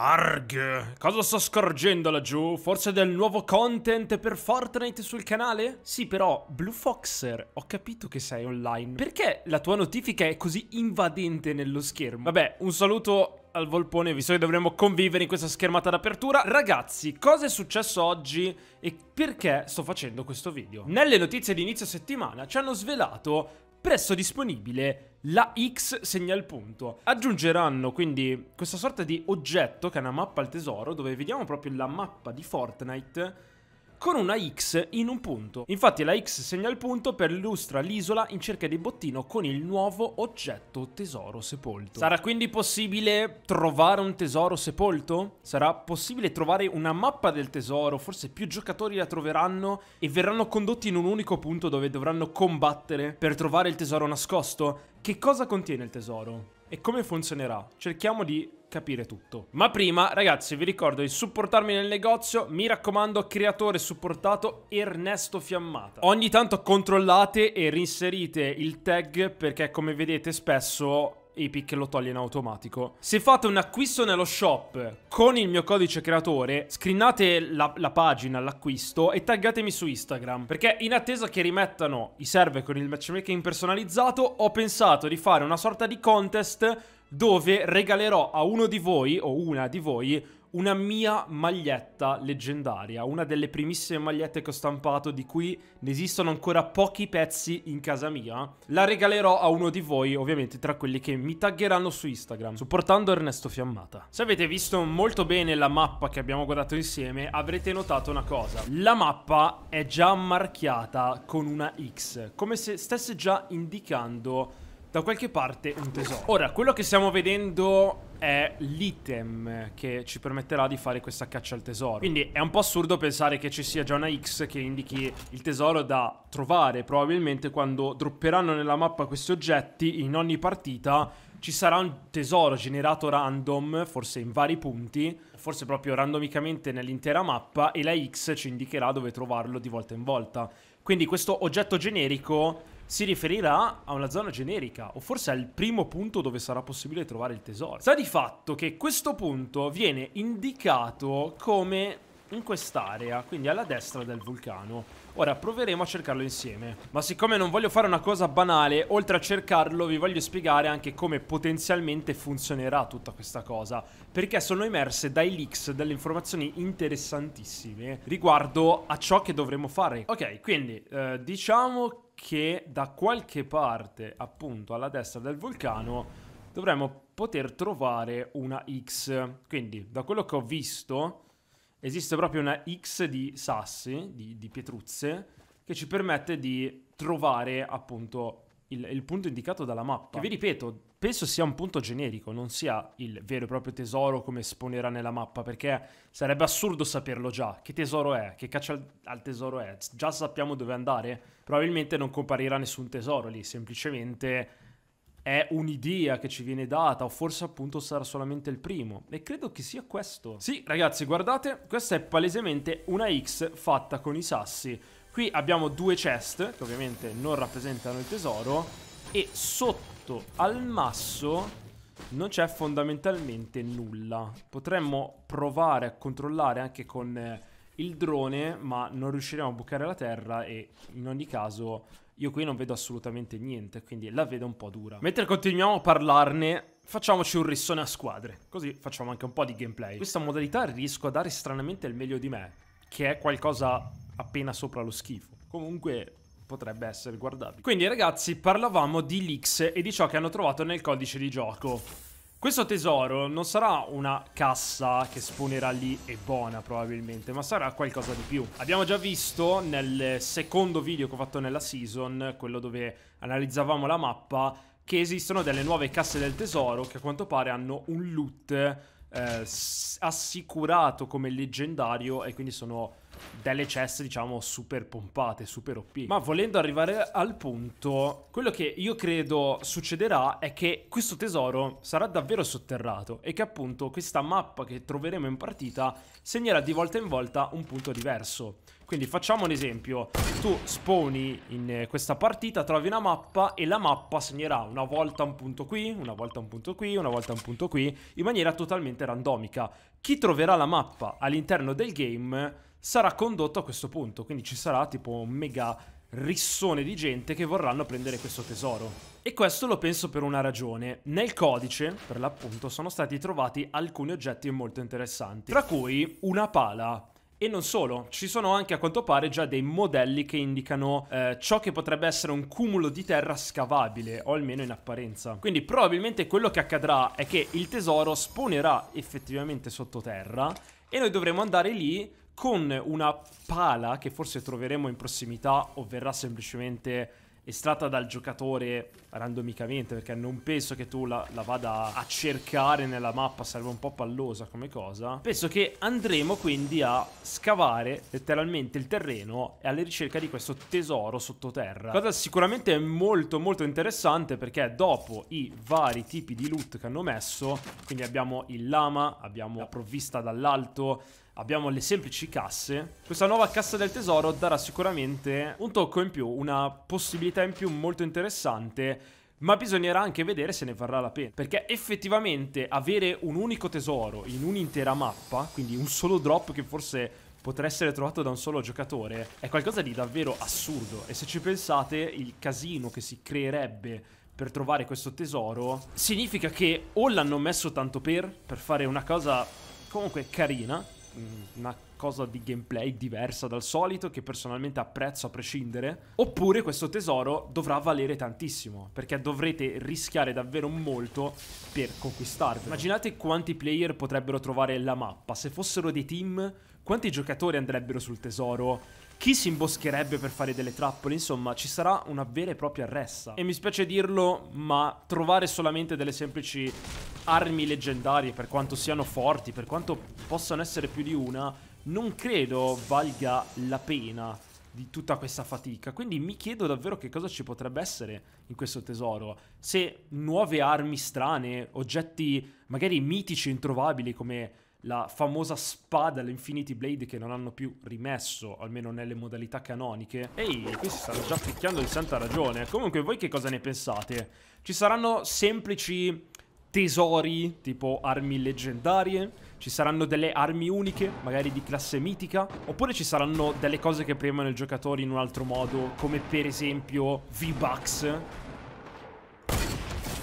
Arg, cosa sto scorgendo laggiù? Forse del nuovo content per Fortnite sul canale? Sì, però, Blue Foxer, ho capito che sei online. Perché la tua notifica è così invadente nello schermo? Vabbè, un saluto al volpone, visto che dovremmo convivere in questa schermata d'apertura. Ragazzi, cosa è successo oggi e perché sto facendo questo video? Nelle notizie di inizio settimana ci hanno svelato presso disponibile la X segna il punto. Aggiungeranno quindi questa sorta di oggetto che è una mappa al tesoro dove vediamo proprio la mappa di Fortnite con una X in un punto. Infatti la X segna il punto per illustra l'isola in cerca di bottino con il nuovo oggetto tesoro sepolto. Sarà quindi possibile trovare un tesoro sepolto? Sarà possibile trovare una mappa del tesoro, forse più giocatori la troveranno e verranno condotti in un unico punto dove dovranno combattere per trovare il tesoro nascosto? Che cosa contiene il tesoro? e come funzionerà. Cerchiamo di capire tutto. Ma prima, ragazzi, vi ricordo di supportarmi nel negozio. Mi raccomando, creatore supportato Ernesto Fiammata. Ogni tanto controllate e reinserite il tag perché, come vedete, spesso Epic lo toglie in automatico. Se fate un acquisto nello shop con il mio codice creatore, screenate la, la pagina, l'acquisto e taggatemi su Instagram. Perché in attesa che rimettano i server con il matchmaking personalizzato, ho pensato di fare una sorta di contest dove regalerò a uno di voi o una di voi una mia maglietta leggendaria, una delle primissime magliette che ho stampato di cui ne esistono ancora pochi pezzi in casa mia. La regalerò a uno di voi, ovviamente tra quelli che mi taggeranno su Instagram, supportando Ernesto Fiammata. Se avete visto molto bene la mappa che abbiamo guardato insieme, avrete notato una cosa. La mappa è già marchiata con una X, come se stesse già indicando da qualche parte un tesoro. Ora, quello che stiamo vedendo è l'item che ci permetterà di fare questa caccia al tesoro. Quindi è un po' assurdo pensare che ci sia già una X che indichi il tesoro da trovare. Probabilmente quando dropperanno nella mappa questi oggetti, in ogni partita ci sarà un tesoro generato random, forse in vari punti, forse proprio randomicamente nell'intera mappa, e la X ci indicherà dove trovarlo di volta in volta. Quindi questo oggetto generico si riferirà a una zona generica, o forse al primo punto dove sarà possibile trovare il tesoro. Sta di fatto che questo punto viene indicato come in quest'area, quindi alla destra del vulcano. Ora proveremo a cercarlo insieme. Ma siccome non voglio fare una cosa banale, oltre a cercarlo vi voglio spiegare anche come potenzialmente funzionerà tutta questa cosa, perché sono emerse dai leaks delle informazioni interessantissime riguardo a ciò che dovremmo fare. Ok, quindi eh, diciamo che da qualche parte, appunto alla destra del vulcano, dovremmo poter trovare una X. Quindi, da quello che ho visto, esiste proprio una X di sassi, di, di pietruzze, che ci permette di trovare appunto il, il, punto indicato dalla mappa. Che vi ripeto, penso sia un punto generico, non sia il vero e proprio tesoro come esponerà nella mappa, perché sarebbe assurdo saperlo già. Che tesoro è? Che caccia al, al tesoro è? Già sappiamo dove andare? Probabilmente non comparirà nessun tesoro lì, semplicemente è un'idea che ci viene data o forse appunto sarà solamente il primo e credo che sia questo. Sì ragazzi guardate questa è palesemente una X fatta con i sassi. Qui abbiamo due chest che ovviamente non rappresentano il tesoro e sotto al masso non c'è fondamentalmente nulla. Potremmo provare a controllare anche con eh, il drone, ma non riusciremo a bucare la terra e in ogni caso io qui non vedo assolutamente niente, quindi la vedo un po' dura. Mentre continuiamo a parlarne, facciamoci un rissone a squadre, così facciamo anche un po' di gameplay. Questa modalità riesco a dare stranamente il meglio di me, che è qualcosa appena sopra lo schifo. Comunque potrebbe essere guardabile. Quindi ragazzi, parlavamo di leaks e di ciò che hanno trovato nel codice di gioco. Questo tesoro non sarà una cassa che spawnerà lì e buona probabilmente, ma sarà qualcosa di più. Abbiamo già visto nel secondo video che ho fatto nella season, quello dove analizzavamo la mappa, che esistono delle nuove casse del tesoro che a quanto pare hanno un loot eh, assicurato come leggendario e quindi sono delle chest, diciamo, super pompate, super OP. Ma volendo arrivare al punto, quello che io credo succederà è che questo tesoro sarà davvero sotterrato e che appunto questa mappa che troveremo in partita segnerà di volta in volta un punto diverso. Quindi facciamo un esempio, tu spawni in questa partita, trovi una mappa e la mappa segnerà una volta un punto qui, una volta un punto qui, una volta un punto qui, in maniera totalmente randomica. Chi troverà la mappa all'interno del game sarà condotto a questo punto. Quindi ci sarà tipo un mega rissone di gente che vorranno prendere questo tesoro. E questo lo penso per una ragione. Nel codice, per l'appunto, sono stati trovati alcuni oggetti molto interessanti, tra cui una pala. E non solo, ci sono anche a quanto pare già dei modelli che indicano eh, ciò che potrebbe essere un cumulo di terra scavabile, o almeno in apparenza. Quindi probabilmente quello che accadrà è che il tesoro spawnerà effettivamente sottoterra e noi dovremo andare lì con una pala che forse troveremo in prossimità o verrà semplicemente estratta dal giocatore randomicamente perché non penso che tu la, la, vada a cercare nella mappa sarebbe un po' pallosa come cosa penso che andremo quindi a scavare letteralmente il terreno e alla ricerca di questo tesoro sottoterra cosa sicuramente è molto molto interessante perché dopo i vari tipi di loot che hanno messo quindi abbiamo il lama abbiamo la provvista dall'alto abbiamo le semplici casse. Questa nuova cassa del tesoro darà sicuramente un tocco in più, una possibilità in più molto interessante ma bisognerà anche vedere se ne varrà la pena. Perché effettivamente avere un unico tesoro in un'intera mappa, quindi un solo drop che forse potrà essere trovato da un solo giocatore, è qualcosa di davvero assurdo. E se ci pensate, il casino che si creerebbe per trovare questo tesoro significa che o l'hanno messo tanto per, per fare una cosa comunque carina, Mm, una cosa di gameplay diversa dal solito che personalmente apprezzo a prescindere, oppure questo tesoro dovrà valere tantissimo, perché dovrete rischiare davvero molto per conquistarlo. Immaginate quanti player potrebbero trovare la mappa, se fossero dei team, quanti giocatori andrebbero sul tesoro chi si imboscherebbe per fare delle trappole? Insomma, ci sarà una vera e propria ressa. E mi spiace dirlo, ma trovare solamente delle semplici armi leggendarie, per quanto siano forti, per quanto possano essere più di una, non credo valga la pena di tutta questa fatica. Quindi mi chiedo davvero che cosa ci potrebbe essere in questo tesoro. Se nuove armi strane, oggetti magari mitici introvabili come la famosa spada, l'Infinity Blade, che non hanno più rimesso, almeno nelle modalità canoniche. Ehi, qui si stanno già picchiando di santa ragione. Comunque, voi che cosa ne pensate? Ci saranno semplici tesori, tipo armi leggendarie? Ci saranno delle armi uniche, magari di classe mitica? Oppure ci saranno delle cose che premono il giocatore in un altro modo, come per esempio V-Bucks,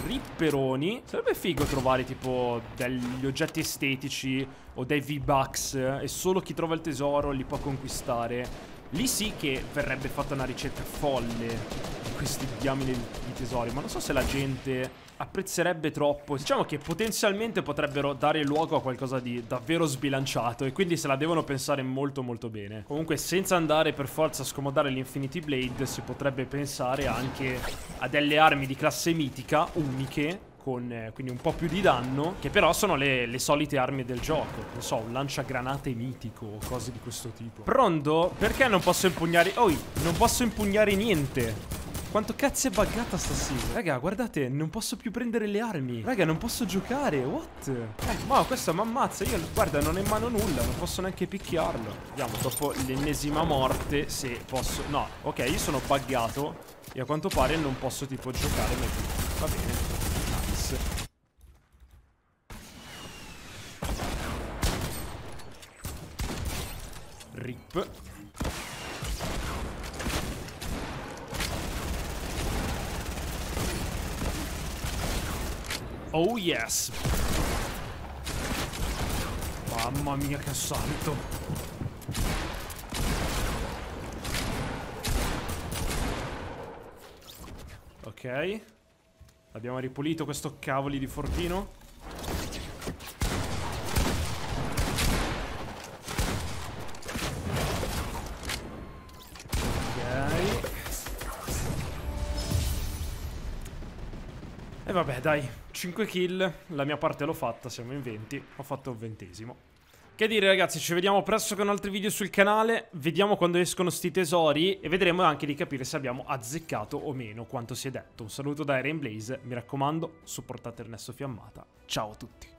Ripperoni. Sarebbe figo trovare tipo degli oggetti estetici o dei V-Bucks e solo chi trova il tesoro li può conquistare. Lì sì che verrebbe fatta una ricerca folle di questi diamine di tesori, ma non so se la gente apprezzerebbe troppo. Diciamo che potenzialmente potrebbero dare luogo a qualcosa di davvero sbilanciato e quindi se la devono pensare molto molto bene. Comunque senza andare per forza a scomodare l'Infinity Blade si potrebbe pensare anche a delle armi di classe mitica uniche con eh, quindi un po' più di danno, che però sono le, le, solite armi del gioco. Non so, un lanciagranate mitico o cose di questo tipo. Pronto? Perché non posso impugnare... Oi, non posso impugnare niente. Quanto cazzo è buggata sta season Raga guardate non posso più prendere le armi Raga non posso giocare What? Eh ma questo mi ammazza Io guarda non è in mano nulla Non posso neanche picchiarlo Vediamo dopo l'ennesima morte Se posso No ok io sono buggato E a quanto pare non posso tipo giocare Va bene Nice Rip Oh yes! Mamma mia che assalto! Ok. Abbiamo ripulito questo cavoli di fortino. E vabbè, dai, 5 kill, la mia parte l'ho fatta, siamo in 20, ho fatto un ventesimo. Che dire ragazzi, ci vediamo presto con altri video sul canale, vediamo quando escono sti tesori e vedremo anche di capire se abbiamo azzeccato o meno quanto si è detto. Un saluto da Eren Blaze, mi raccomando, supportate Ernesto Fiammata, ciao a tutti.